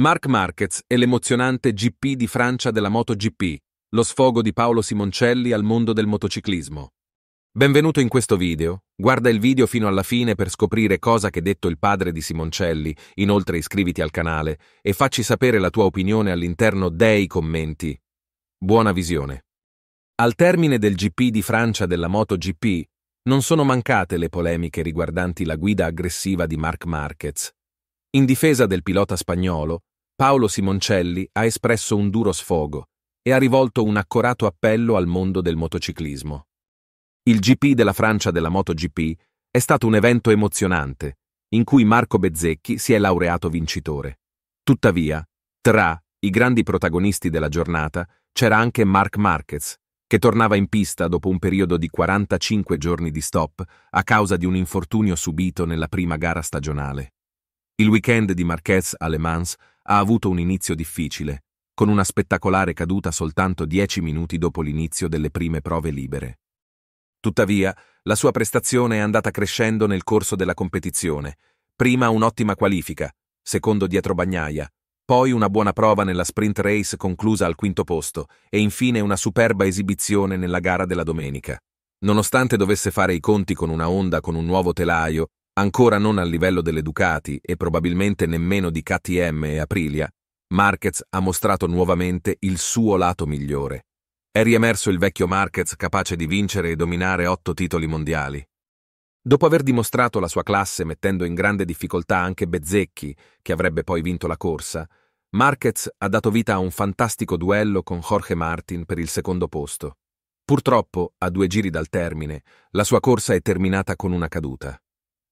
Mark Marquez e l'emozionante GP di Francia della MotoGP, lo sfogo di Paolo Simoncelli al mondo del motociclismo. Benvenuto in questo video, guarda il video fino alla fine per scoprire cosa che detto il padre di Simoncelli, inoltre iscriviti al canale e facci sapere la tua opinione all'interno dei commenti. Buona visione. Al termine del GP di Francia della MotoGP, non sono mancate le polemiche riguardanti la guida aggressiva di Mark Marquez. In difesa del pilota spagnolo, Paolo Simoncelli ha espresso un duro sfogo e ha rivolto un accorato appello al mondo del motociclismo. Il GP della Francia della MotoGP è stato un evento emozionante, in cui Marco Bezzecchi si è laureato vincitore. Tuttavia, tra i grandi protagonisti della giornata c'era anche Marc Marquez, che tornava in pista dopo un periodo di 45 giorni di stop a causa di un infortunio subito nella prima gara stagionale. Il weekend di Marquez a Le Mans ha avuto un inizio difficile, con una spettacolare caduta soltanto dieci minuti dopo l'inizio delle prime prove libere. Tuttavia, la sua prestazione è andata crescendo nel corso della competizione. Prima un'ottima qualifica, secondo dietro Bagnaia, poi una buona prova nella sprint race conclusa al quinto posto e infine una superba esibizione nella gara della domenica. Nonostante dovesse fare i conti con una onda con un nuovo telaio ancora non al livello delle Ducati e probabilmente nemmeno di KTM e Aprilia, Marquez ha mostrato nuovamente il suo lato migliore. È riemerso il vecchio Marquez capace di vincere e dominare otto titoli mondiali. Dopo aver dimostrato la sua classe mettendo in grande difficoltà anche Bezzecchi, che avrebbe poi vinto la corsa, Marquez ha dato vita a un fantastico duello con Jorge Martin per il secondo posto. Purtroppo, a due giri dal termine, la sua corsa è terminata con una caduta.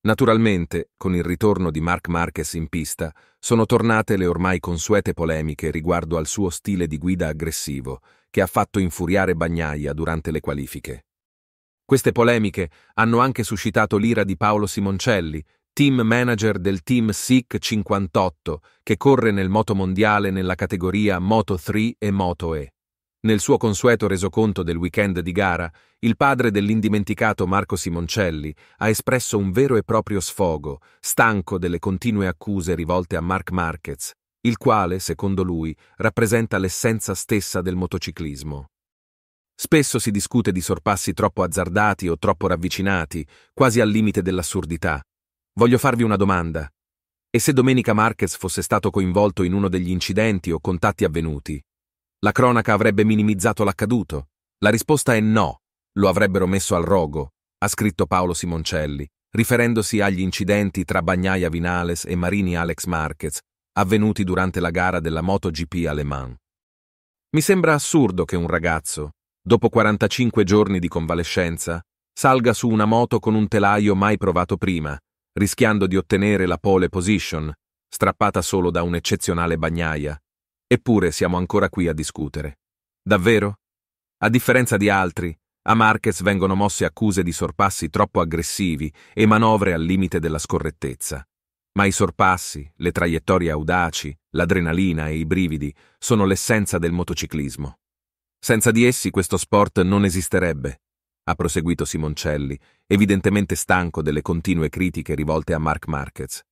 Naturalmente, con il ritorno di Mark Marquez in pista, sono tornate le ormai consuete polemiche riguardo al suo stile di guida aggressivo, che ha fatto infuriare Bagnaia durante le qualifiche. Queste polemiche hanno anche suscitato l'ira di Paolo Simoncelli, team manager del team SIC 58, che corre nel moto mondiale nella categoria Moto 3 e Moto E. Nel suo consueto resoconto del weekend di gara, il padre dell'indimenticato Marco Simoncelli ha espresso un vero e proprio sfogo, stanco delle continue accuse rivolte a Mark Marquez, il quale, secondo lui, rappresenta l'essenza stessa del motociclismo. Spesso si discute di sorpassi troppo azzardati o troppo ravvicinati, quasi al limite dell'assurdità. Voglio farvi una domanda. E se domenica Marquez fosse stato coinvolto in uno degli incidenti o contatti avvenuti, la cronaca avrebbe minimizzato l'accaduto. La risposta è no, lo avrebbero messo al rogo, ha scritto Paolo Simoncelli, riferendosi agli incidenti tra Bagnaia Vinales e Marini Alex Marquez, avvenuti durante la gara della MotoGP a Le Mans. Mi sembra assurdo che un ragazzo, dopo 45 giorni di convalescenza, salga su una moto con un telaio mai provato prima, rischiando di ottenere la pole position, strappata solo da un'eccezionale bagnaia, Eppure siamo ancora qui a discutere. Davvero? A differenza di altri, a Marquez vengono mosse accuse di sorpassi troppo aggressivi e manovre al limite della scorrettezza. Ma i sorpassi, le traiettorie audaci, l'adrenalina e i brividi sono l'essenza del motociclismo. Senza di essi questo sport non esisterebbe, ha proseguito Simoncelli, evidentemente stanco delle continue critiche rivolte a Mark Marquez.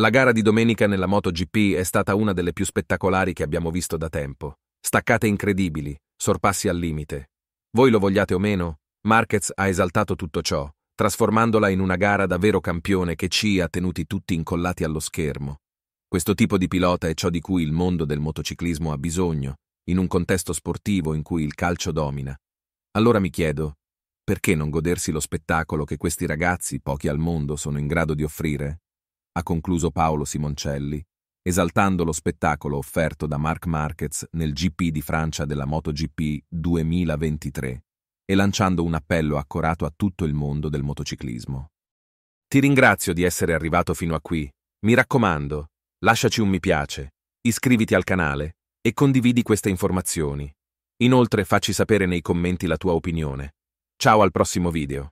La gara di domenica nella MotoGP è stata una delle più spettacolari che abbiamo visto da tempo. Staccate incredibili, sorpassi al limite. Voi lo vogliate o meno, Marquez ha esaltato tutto ciò, trasformandola in una gara da vero campione che ci ha tenuti tutti incollati allo schermo. Questo tipo di pilota è ciò di cui il mondo del motociclismo ha bisogno, in un contesto sportivo in cui il calcio domina. Allora mi chiedo, perché non godersi lo spettacolo che questi ragazzi, pochi al mondo, sono in grado di offrire? ha concluso Paolo Simoncelli, esaltando lo spettacolo offerto da Marc Marquez nel GP di Francia della MotoGP 2023 e lanciando un appello accorato a tutto il mondo del motociclismo. Ti ringrazio di essere arrivato fino a qui. Mi raccomando, lasciaci un mi piace, iscriviti al canale e condividi queste informazioni. Inoltre facci sapere nei commenti la tua opinione. Ciao al prossimo video.